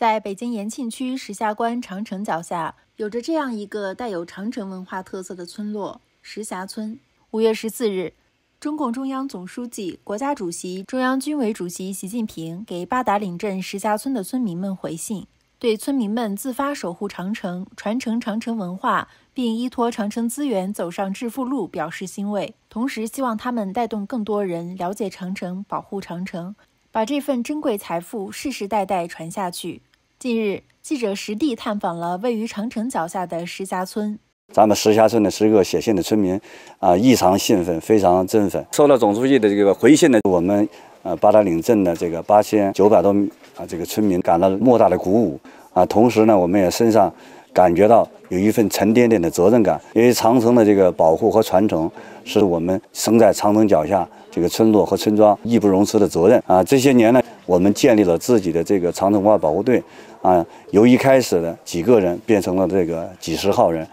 在北京延庆区石峡关长城脚下，有着这样一个带有长城文化特色的村落——石峡村。五月十四日，中共中央总书记、国家主席、中央军委主席习近平给八达岭镇石峡村的村民们回信，对村民们自发守护长城、传承长城文化，并依托长城资源走上致富路表示欣慰，同时希望他们带动更多人了解长城、保护长城，把这份珍贵财富世世代代传下去。近日，记者实地探访了位于长城脚下的石峡村。咱们石峡村的十个写信的村民，啊，异常兴奋，非常振奋。收到总书记的这个回信呢，我们呃八达岭镇的这个八千九百多啊这个村民感到莫大的鼓舞啊。同时呢，我们也身上。感觉到有一份沉甸甸的责任感，因为长城的这个保护和传承，是我们生在长城脚下这个村落和村庄义不容辞的责任啊！这些年呢，我们建立了自己的这个长城文化保护队，啊，由一开始的几个人变成了这个几十号人。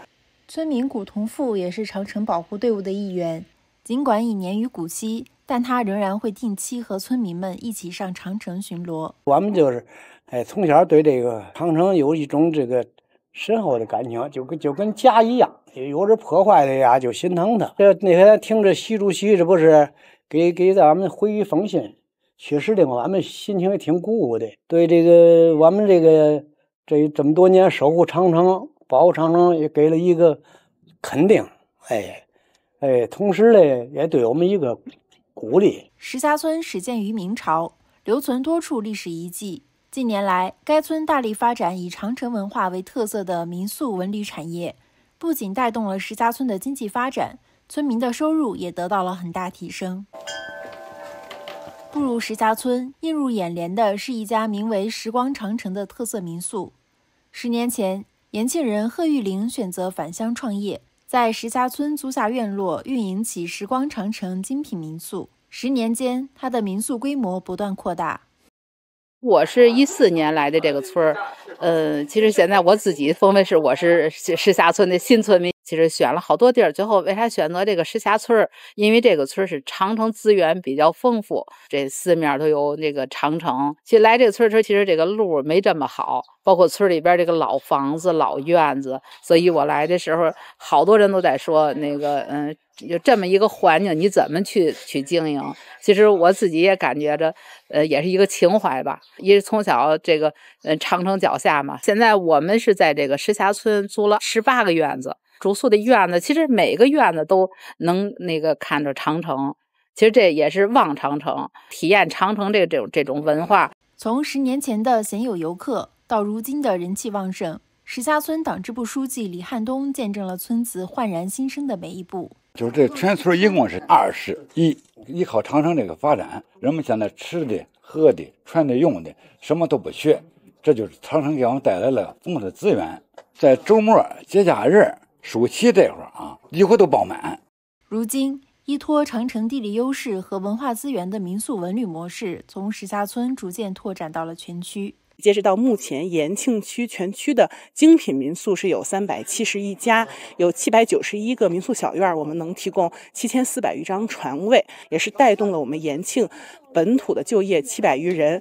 村民古同富也是长城保护队伍的一员，尽管已年逾古稀，但他仍然会定期和村民们一起上长城巡逻。我们就是，哎，从小对这个长城有一种这个。深厚的感情就跟就跟家一样，有人破坏的呀，就心疼他。这那天听着习主席这不是给给咱们回一封信，确实的，俺们心情也挺鼓舞的。对这个我们这个这这么多年守护长城、保护长城，也给了一个肯定。哎哎，同时呢，也对我们一个鼓励。石家村始建于明朝，留存多处历史遗迹。近年来，该村大力发展以长城文化为特色的民宿文旅产业，不仅带动了石家村的经济发展，村民的收入也得到了很大提升。步入石家村，映入眼帘的是一家名为“时光长城”的特色民宿。十年前，延庆人贺玉玲选择返乡创业，在石家村租下院落，运营起“时光长城”精品民宿。十年间，他的民宿规模不断扩大。我是一四年来的这个村儿，呃，其实现在我自己分为是我是石峡村的新村民。其实选了好多地儿，最后为啥选择这个石峡村？因为这个村是长城资源比较丰富，这四面都有那个长城。其实来这个村儿村，其实这个路没这么好，包括村里边这个老房子、老院子。所以我来的时候，好多人都在说那个嗯。有这么一个环境，你怎么去去经营？其实我自己也感觉着，呃，也是一个情怀吧。因为从小这个，呃，长城脚下嘛。现在我们是在这个石峡村租了十八个院子住宿的院子，其实每个院子都能那个看着长城。其实这也是望长城、体验长城这这种这种文化。从十年前的鲜有游客到如今的人气旺盛。石家村党支部书记李汉东见证了村子焕然新生的每一步。就是这全村一共是二十一，依靠长城这个发展，人们现在吃的、喝的、穿的、用的，什么都不缺。这就是长城给我们带来了丰富的资源。在周末、节假日、暑期这会儿啊，几乎都爆满。如今，依托长城地理优势和文化资源的民宿文旅模式，从石家村逐渐拓展到了全区。截止到目前，延庆区全区的精品民宿是有三百七十一家，有七百九十一个民宿小院儿，我们能提供七千四百余张床位，也是带动了我们延庆本土的就业七百余人。